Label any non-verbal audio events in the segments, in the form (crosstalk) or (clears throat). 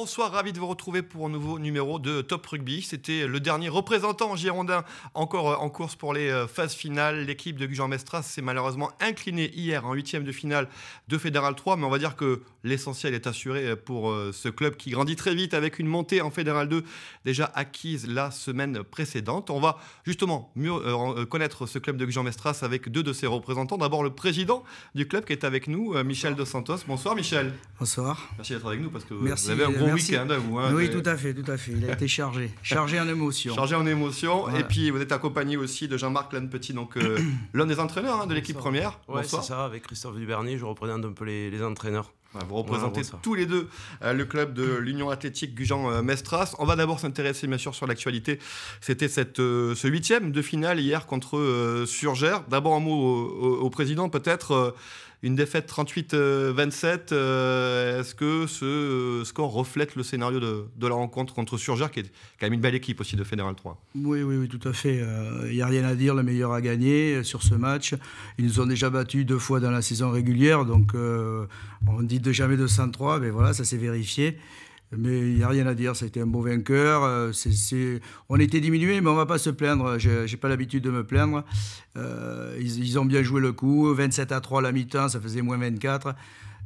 Bonsoir, ravi de vous retrouver pour un nouveau numéro de Top Rugby. C'était le dernier représentant girondin encore euh, en course pour les euh, phases finales. L'équipe de Gujan Mestras s'est malheureusement inclinée hier en huitième de finale de Fédéral 3, mais on va dire que l'essentiel est assuré euh, pour ce club qui grandit très vite avec une montée en Fédéral 2 déjà acquise la semaine précédente. On va justement mieux connaître ce club de Gujan Mestras avec deux de ses représentants. D'abord le président du club qui est avec nous, Michel Dos Santos. Bonsoir Michel. Bonsoir. Merci d'être avec nous parce que vous avez un Hein, oui, tout à fait, tout à fait. Il a été chargé, chargé en émotion. Chargé en émotion. Et puis vous êtes accompagné aussi de Jean-Marc lennepetit petit donc euh, (coughs) l'un des entraîneurs hein, de l'équipe première. Ouais, c'est ça. Avec Christophe Dubernier, je représente un peu les entraîneurs. Vous représentez tous les deux euh, le club de l'Union athlétique Gujan-Mestras. On va d'abord s'intéresser bien sûr sur l'actualité. C'était euh, ce huitième de finale hier contre euh, Surgère. D'abord un mot au, président peut-être. Une défaite 38-27. Est-ce que ce score reflète le scénario de, la rencontre contre Surgère, qui est quand même une belle équipe aussi de Fédéral 3 Oui, oui, oui, tout à fait. Il n'y a rien à dire. Le meilleur a gagné sur ce match. Ils nous ont déjà battus deux fois dans la saison régulière. Donc, on dit de jamais 203, mais ben voilà, ça s'est vérifié. Mais il n'y a rien à dire, c'était un bon vainqueur. Euh, on était diminué, mais on ne va pas se plaindre. Je n'ai pas l'habitude de me plaindre. Euh, ils, ils, ont bien joué le coup. 27 à 3 à la mi-temps, ça faisait moins 24.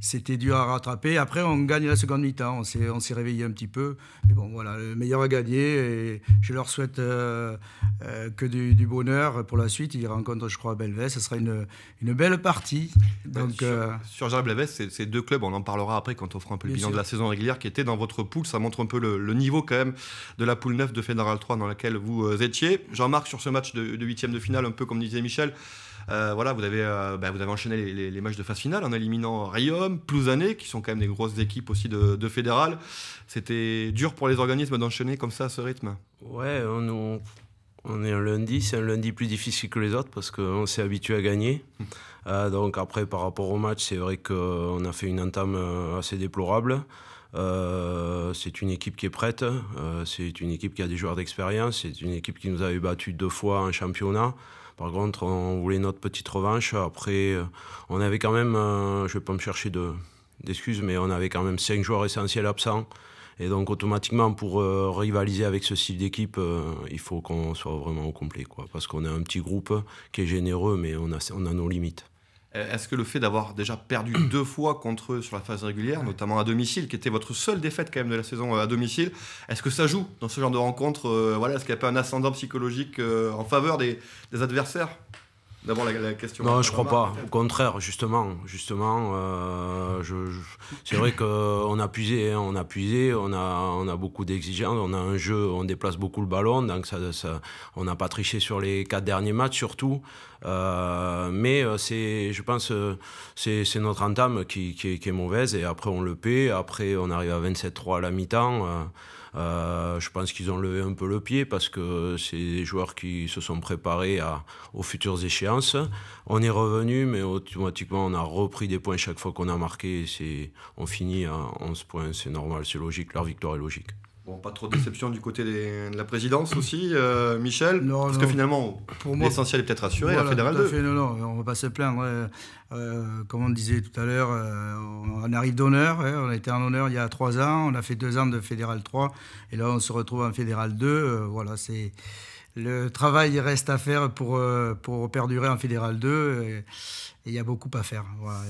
C'était dur à rattraper. Après, on gagne la seconde mi-temps. On s'est, on s'est réveillé un petit peu. Mais bon, voilà, le meilleur a gagné. Et je leur souhaite euh, euh, que du, bonheur pour la suite. Ils rencontrent, je crois, Belvès. Ce sera une, belle partie. Bah, Donc, sur, euh, Belvès, ces deux clubs, on en parlera après quand on fera un peu le bilan de la saison régulière qui était dans votre poule. Ça montre un peu le, niveau, quand même, de la poule 9 de Fédéral 3 dans laquelle vous euh, étiez. Jean-Marc, sur ce match de huitième de, de finale, un peu comme disait Michel, euh, voilà, vous avez, euh, bah, vous avez enchaîné les, matchs de phase finale en éliminant Riom, Plouzané, qui sont quand même des grosses équipes aussi de, fédéral. C'était dur pour les organismes d'enchaîner comme ça ce rythme Ouais, on, est un lundi, c'est un lundi plus difficile que les autres parce qu'on s'est habitué à gagner. Hmm. Euh, donc après, par rapport au match, c'est vrai qu'on a fait une entame assez déplorable. c'est une équipe qui est prête, c'est une équipe qui a des joueurs d'expérience, c'est une équipe qui nous avait battu deux fois en championnat. Par contre, on voulait notre petite revanche. Après, euh, on avait quand même, euh, je ne vais pas me chercher d'excuses, mais on avait quand même cinq joueurs essentiels absents. Et donc automatiquement, pour euh, rivaliser avec ce style d'équipe, il faut qu'on soit vraiment au complet. Quoi, parce qu'on a un petit groupe qui est généreux, mais on a nos limites. Euh, est-ce que le fait d'avoir déjà perdu (clears throat) deux fois contre eux sur la phase régulière, notamment à domicile, qui était votre seule défaite quand même de la saison euh, à domicile, est-ce que ça joue dans ce genre de rencontre euh, voilà, Est-ce qu'il n'y a pas un ascendant psychologique en faveur des adversaires D'abord la, question. Non, je crois pas. Au contraire, justement, justement, euh, c'est vrai qu'on a puisé, hein, on a puisé, on a, on a beaucoup d'exigences, on a un jeu, on déplace beaucoup le ballon, donc ça, on n'a pas triché sur les quatre derniers matchs surtout. Euh, mais euh, c'est, je pense, c'est, c'est notre entame qui, est mauvaise et après on le paie. Après, on arrive à 27-3 à la mi-temps. Euh, je pense qu'ils ont levé un peu le pied parce que c'est des joueurs qui se sont préparés aux futures échéances. On est revenu, mais automatiquement, on a repris des points chaque fois qu'on a marqué. Et on finit à 11 points. C'est normal, c'est logique. Leur victoire est logique. Bon, pas trop de déception du côté de la présidence aussi, euh, Michel Parce que finalement, pour moi, l'essentiel est peut-être assuré, la fédérale tout non, non, on ne va pas se plaindre. Euh, comme on disait tout à l'heure, euh, on arrive d'honneur. Hein, on a été en honneur il y a trois ans, on a fait deux ans de fédéral 3, et là on se retrouve en fédéral 2. voilà, c'est le travail reste à faire pour, euh, pour perdurer en Fédéral 2. il y a beaucoup à faire.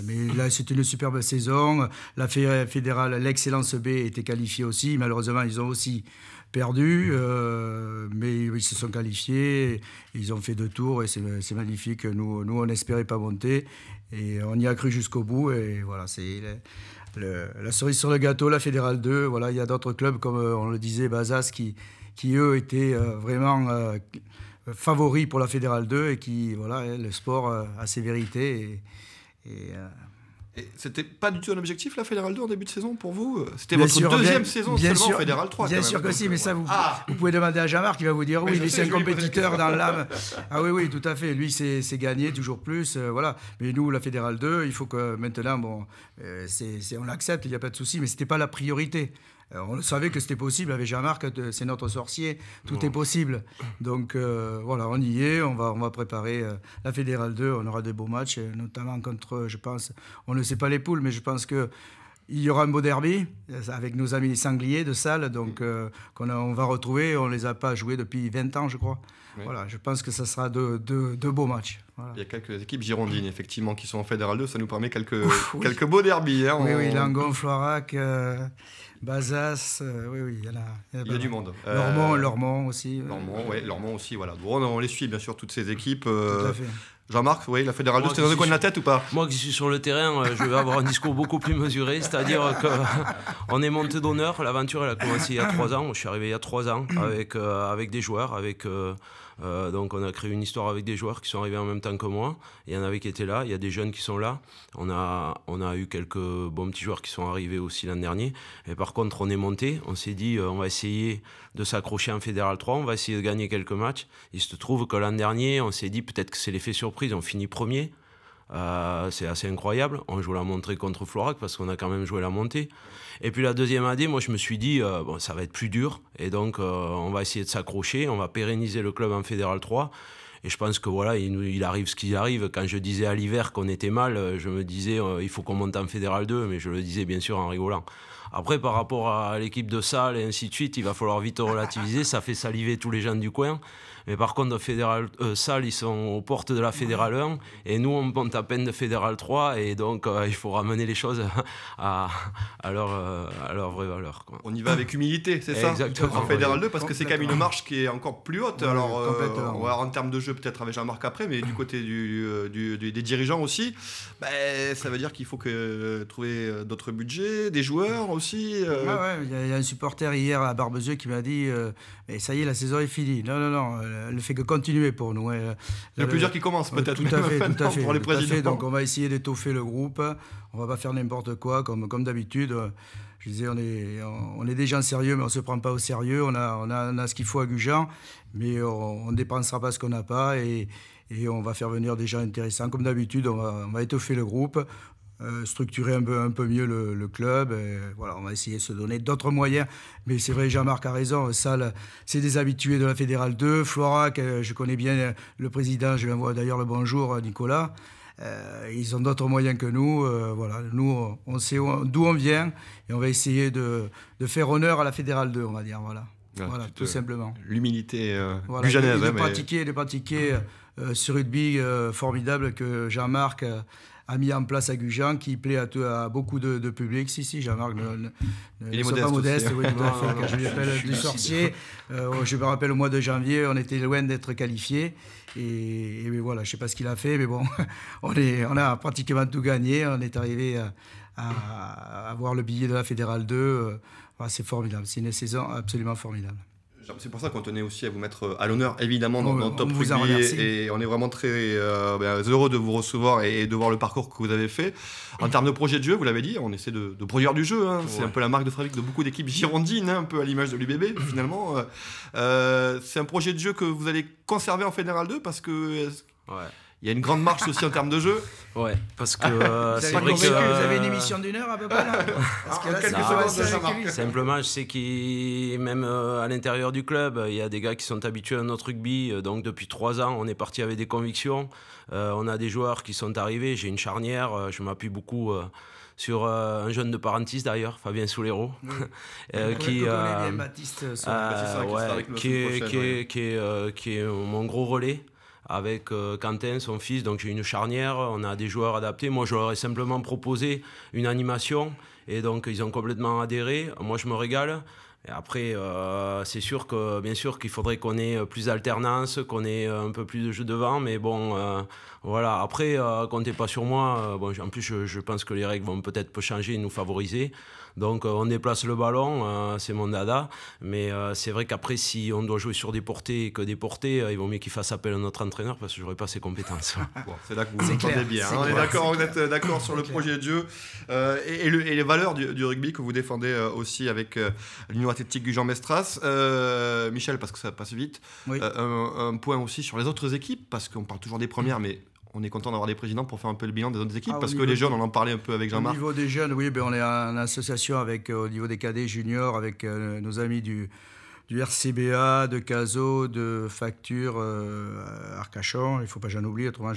Mais là, c'est une superbe saison. La fédérale, l'excellence B était qualifiée aussi. Malheureusement, ils ont aussi perdu, euh, mais ils se sont qualifiés. Ils ont fait deux tours et c'est magnifique. Nous, nous on n'espérait pas monter et on y a cru jusqu'au bout. Et voilà, c'est la cerise sur le gâteau, la fédérale 2. Voilà, il y a d'autres clubs comme euh, on le disait, Bazas qui qui eux étaient euh, vraiment euh, favoris pour la Fédérale 2 et qui, voilà, eh, le sport euh, a ses vérités. Et, et, c'était pas du tout un objectif, la Fédérale 2, en début de saison, pour vous C'était votre deuxième saison bien seulement Fédérale 3. Bien sûr que si, mais ça, vous, ah. vous, pouvez demander à Jean-Marc, va vous dire oui, c'est un compétiteur dans l'âme. ah oui, oui, tout à fait. Lui, c'est gagné, toujours plus. voilà. Mais nous, la Fédérale 2, il faut que maintenant, bon, c'est on l'accepte, il n'y a pas de souci, mais c'était pas la priorité. Euh, on savait que c'était possible avec Jean-Marc, c'est notre sorcier, tout est possible. Donc euh, voilà, on y est, on va, on va préparer euh, la Fédérale 2, on aura des beaux matchs, notamment contre, je pense, on ne sait pas les poules, mais je pense que il y aura un beau derby euh, avec nos amis les sangliers de salle, donc mm. euh, qu'on on va retrouver. On ne les a pas joués depuis 20 ans, je crois. Voilà, je pense que ça sera deux, de, beaux matchs. Il y a quelques équipes girondines, effectivement, qui sont en Fédéral 2. Ça nous permet quelques, quelques beaux derbys. Hein, oui, oui, Langon, Floirac, euh, Bazas. oui, oui, il y a, du monde. Lormont, Lormont aussi. Lormont, oui, Lormont aussi. Voilà. on les suit, bien sûr, toutes ces équipes. Tout à fait. Jean-Marc, vous voyez la Fédérale 2, dans le coin de la tête ou pas Moi qui suis sur le terrain, euh, je vais avoir un discours beaucoup plus mesuré, c'est-à-dire qu'on (laughs) est monté d'honneur. L'aventure, elle a commencé il y a trois ans. Je suis arrivé il y a trois ans avec, euh, avec des joueurs, avec. Euh, euh, donc on a créé une histoire avec des joueurs qui sont arrivés en même temps que moi. Il y en avait qui étaient là, il y a des jeunes qui sont là. On a, eu quelques bons petits joueurs qui sont arrivés aussi l'an dernier. Et par contre, on est monté, on s'est dit, euh, on va essayer de s'accrocher en Fédéral 3, on va essayer de gagner quelques matchs. Il se trouve que l'an dernier, on s'est dit peut-être que c'est l'effet surprise, on finit premier. Euh, c'est assez incroyable. On joue la montée contre Florac parce qu'on a quand même joué la montée. Et puis la deuxième année, moi je me suis dit, euh, bon, ça va être plus dur. Et donc euh, on va essayer de s'accrocher, on va pérenniser le club en Fédéral 3. Et je pense que voilà, il, arrive ce qui arrive. Quand je disais à l'hiver qu'on était mal, je me disais, il faut qu'on monte en Fédéral 2, mais je le disais bien sûr en rigolant. Après, par rapport à l'équipe de salle et ainsi de suite, il va falloir vite relativiser. Ça fait saliver tous les gens du coin. Mais par contre, Fédéral euh, Salle, ils sont aux portes de la Fédérale 1 et nous, on monte à peine de Fédérale 3 et donc euh, il faut ramener les choses à, euh, leur, vraie valeur. On y va avec humilité, c'est ça Exactement. En Fédérale 2, parce que c'est quand même une marche qui est encore plus haute. alors, en termes de jeu, peut-être avec Jean-Marc après, mais du côté du, des dirigeants aussi, ben, ça veut dire qu'il faut que, trouver d'autres budgets, des joueurs aussi euh, ah il y, a un supporter hier à Barbezieux qui m'a dit euh, ça y est, la saison est finie. Non, non, non, euh, elle ne fait que continuer pour nous. Hein. Il y a plusieurs qui commencent peut-être. Tout à fait, Pour les présidents. donc on va essayer d'étoffer le groupe. On va pas faire n'importe quoi comme, comme d'habitude. Je disais, on est, on, est des gens sérieux, mais on ne se prend pas au sérieux. On a, on a, ce qu'il faut à Gujan, mais on ne dépensera pas ce qu'on n'a pas. Et, et on va faire venir des gens intéressants. Comme d'habitude, on va, on va, étoffer le groupe. Euh, structurer un peu, un peu mieux le, club. voilà, on va essayer de se donner d'autres moyens. Mais c'est vrai, Jean-Marc a raison. Salle, euh, c'est des habitués de la Fédérale 2. Florac, je connais bien euh, le président, je lui envoie d'ailleurs le bonjour, Nicolas. ils ont d'autres moyens que nous. voilà, nous, on sait d'où on vient et on va essayer de, de, faire honneur à la Fédérale 2, on va dire. Voilà, ah, tout, simplement. L'humilité euh, voilà, de, hein, pratiquer, de pratiquer. Euh, ce rugby euh, formidable que Jean-Marc euh, a mis en place à Gujan qui plaît à, beaucoup de, publics, Si, si, Jean-Marc ne, ne, pas modeste. Hein. je lui appelle du sorcier. Oh, je me rappelle au mois de janvier, on était loin d'être qualifiés. Et, voilà, je ne sais pas ce qu'il a fait, mais bon, (laughs) on, est, on a pratiquement tout gagné. On est arrivé à, avoir le billet de la Fédérale 2. Bah, c'est formidable. C'est une saison absolument formidable. C'est pour ça qu'on tenait aussi à vous mettre euh, à l'honneur, évidemment, dans, Top vous et, on est vraiment très euh, ben, heureux de vous recevoir et, de voir le parcours que vous avez fait. En termes de projet de jeu, vous l'avez dit, on essaie de, produire du jeu. Hein. C'est un peu la marque de fabrique de beaucoup d'équipes girondines, hein, un peu à l'image de l'UBB, (coughs) finalement. Euh, c'est un projet de jeu que vous allez conserver en Fédéral 2 parce que. Ouais. Il y a une grande marche aussi en termes de jeu. Ouais, parce que euh, c'est vrai vous avez une euh, émission d'une heure à peu près. Là (laughs) parce Simplement, je sais qu'il même euh, à l'intérieur du club, il y a des gars qui sont habitués à notre rugby. Donc depuis trois ans, on est parti avec des convictions. on a des joueurs qui sont arrivés. J'ai une charnière. je m'appuie beaucoup sur un jeune de Parentis d'ailleurs, Fabien Soulero, (laughs) qui, qui est mon gros relais avec euh, Quentin, son fils. Donc j'ai une charnière, on a des joueurs adaptés. Moi, je leur ai simplement proposé une animation et donc ils ont complètement adhéré. Moi, je me régale. Et après, euh, c'est sûr que, bien sûr, qu'il faudrait qu'on ait euh, plus d'alternance, qu'on ait un peu plus de jeu devant, mais bon, voilà. Après, comptez pas sur moi. en plus, je, je, pense que les règles vont peut-être changer et nous favoriser. Donc euh, on déplace le ballon, euh, c'est mon dada. Mais euh, c'est vrai qu'après, si on doit jouer sur des portées que des portées, il vaut mieux qu'il fasse appel à notre entraîneur parce que je n'aurai pas ses compétences. (laughs) c'est là que vous entendez bien. Hein. on est d'accord, d'accord sur le projet de jeu et, les valeurs du, rugby que vous défendez aussi avec l'Union athlétique du Jean Mestras. Michel, parce que ça passe vite, un, point aussi sur les autres équipes, parce qu'on parle toujours des premières, mais on est content d'avoir des présidents pour faire un peu le bilan des autres équipes ah, parce que les jeunes, on en parlait un peu avec Jean-Marc. Au niveau des jeunes, oui, ben, on est en association avec, euh, au niveau des cadets juniors avec euh, nos amis du, du RCBA, de Caso, de Facture, euh, Arcachon, il ne faut pas j'en oublier. autrement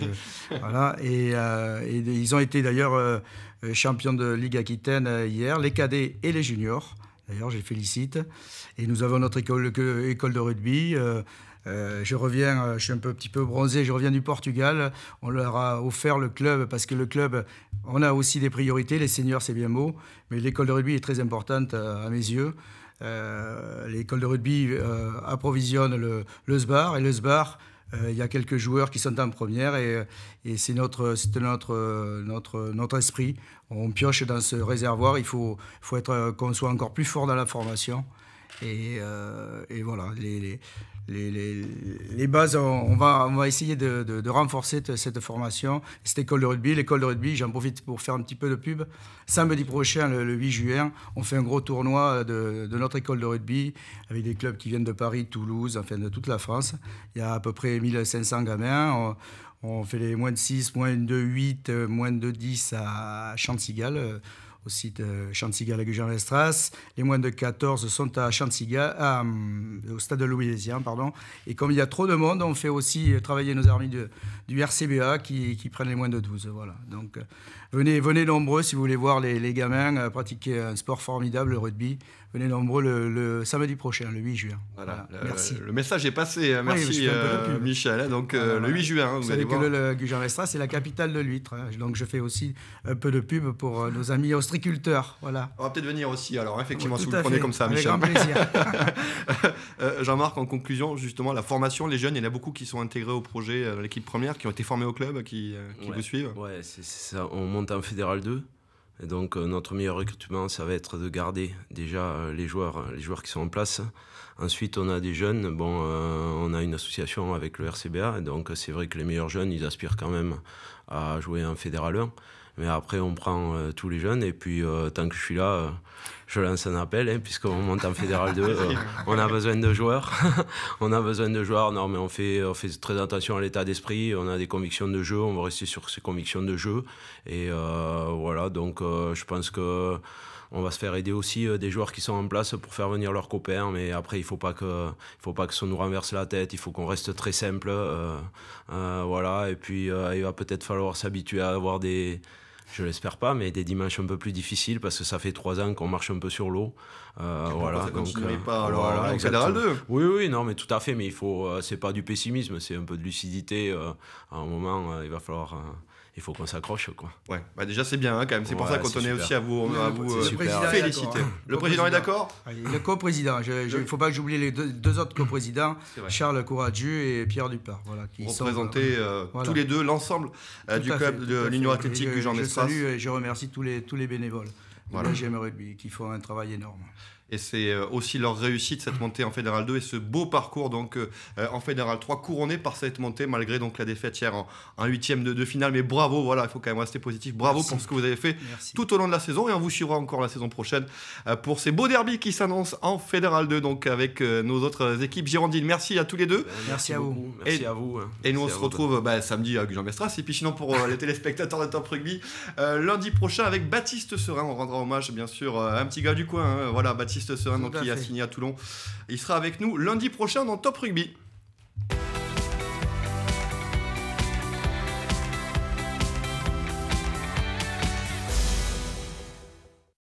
(laughs) voilà. Et, et, ils ont été d'ailleurs champions de Ligue Aquitaine hier, les cadets et les juniors. D'ailleurs, je les félicite. Et nous avons notre école, école de rugby. Euh, je reviens, euh, je suis un peu, petit peu bronzé, je reviens du Portugal. On leur a offert le club parce que le club, on a aussi des priorités. Les seniors, c'est bien beau, mais l'école de rugby est très importante euh, à, mes yeux. l'école de rugby approvisionne le, SBAR et le SBAR il y a quelques joueurs qui sont en première et, c'est notre, notre, notre, notre esprit. On pioche dans ce réservoir. Il faut, faut être qu'on soit encore plus fort dans la formation. Et, et voilà. Les, les, les, bases, on va, on va essayer de, renforcer cette formation, cette école de rugby. L'école de rugby, j'en profite pour faire un petit peu de pub. Samedi prochain, le, 8 juin, on fait un gros tournoi de, notre école de rugby avec des clubs qui viennent de Paris, Toulouse, enfin de toute la France. Il y a à peu près 1500 gamins. On, fait les moins de 6, moins de 8, moins de 10 à Chantigal au site euh, chantiga la Les moins de 14 sont à euh, au stade Louisien, pardon. Et comme il y a trop de monde, on fait aussi euh, travailler nos armées du RCBA qui, prennent les moins de 12. Voilà. Donc venez, venez nombreux si vous voulez voir les gamins pratiquer un sport formidable, le rugby venez nombreux le, samedi prochain, le 8 juin. Voilà, Le, merci. Le message est passé. Hein. Merci, euh, Michel. Hein. Donc, ah, euh, le 8 juin. Hein, vous, vous savez que le, gujan c'est la capitale de l'huître. Donc, je fais aussi un peu de pub pour euh, nos amis ostriculteurs. Voilà. On va peut-être venir aussi, alors, effectivement, si vous le prenez comme ça, Michel. plaisir. (laughs) (laughs) Jean-Marc, en conclusion, justement, la formation, les jeunes, il y en a beaucoup qui sont intégrés au projet, l'équipe première, qui ont été formés au club, qui, qui vous suivent. Ouais, c'est ça. On monte en Fédéral 2 donc euh, notre meilleur recrutement, ça va être de garder déjà euh, les joueurs, euh, les joueurs qui sont en place. Ensuite, on a des jeunes. Bon, on a une association avec le RCBA, donc c'est vrai que les meilleurs jeunes, ils aspirent quand même à jouer en fédéral 1. Mais après, on prend tous les jeunes et puis tant que je suis là, je lance un appel, hein, puisqu'on monte en Fédéral 2, euh, on a besoin de joueurs. (laughs) on a besoin de joueurs, non, mais on fait, on fait très attention à l'état d'esprit, on a des convictions de jeu, on va rester sur ces convictions de jeu. Et euh, voilà, donc euh, je pense que on va se faire aider aussi des joueurs qui sont en place pour faire venir leurs copains. Mais après, il ne faut, pas que, il faut pas que ça nous renverse la tête. Il faut qu'on reste très simple. voilà. Et puis, il va peut-être falloir s'habituer à avoir des, je l'espère pas, mais des dimanches un peu plus difficiles parce que ça fait trois ans qu'on marche un peu sur l'eau. voilà, donc pas Oui, oui, non, mais tout à fait. Mais il faut, euh, c'est pas du pessimisme, c'est un peu de lucidité. Euh, à un moment, euh, il va falloir il faut qu'on s'accroche. quoi. Ouais, bah, déjà c'est bien hein, quand même. C'est pour ça qu'on tenait aussi à vous, euh, hein. féliciter. Le président est d'accord Le coprésident. président Il ne faut pas que j'oublie les deux, autres co Charles Couradjou et Pierre Dupart. Voilà, qui sont euh, euh, tous les deux l'ensemble du club de l'Union athlétique du Jean ai Je salue et je remercie tous les, bénévoles. Voilà. qu'ils qui font un travail énorme. Et c'est euh, aussi leur réussite, cette montée en Fédéral 2 et ce beau parcours donc euh, euh, en Fédéral 3, couronné par cette montée malgré donc la défaite hier en huitième de, de, finale. Mais bravo, voilà, il faut quand même rester positif. Bravo pour ce que vous avez fait tout au long de la saison et on vous suivra encore la saison prochaine pour ces beaux derbys qui s'annoncent en Fédéral 2, donc avec nos autres équipes girondines. Merci à tous les deux. Bah, merci, à vous. Et, à vous. Hein. Et nous, on se retrouve bah, samedi à Gujan Mestras. Et puis sinon, pour les téléspectateurs de Top Rugby, lundi prochain avec Baptiste Serin. On rendra hommage, bien sûr, à un petit gars du coin. Hein. Voilà, donc, qui a signé à Toulon. Il sera avec nous lundi prochain dans Top Rugby.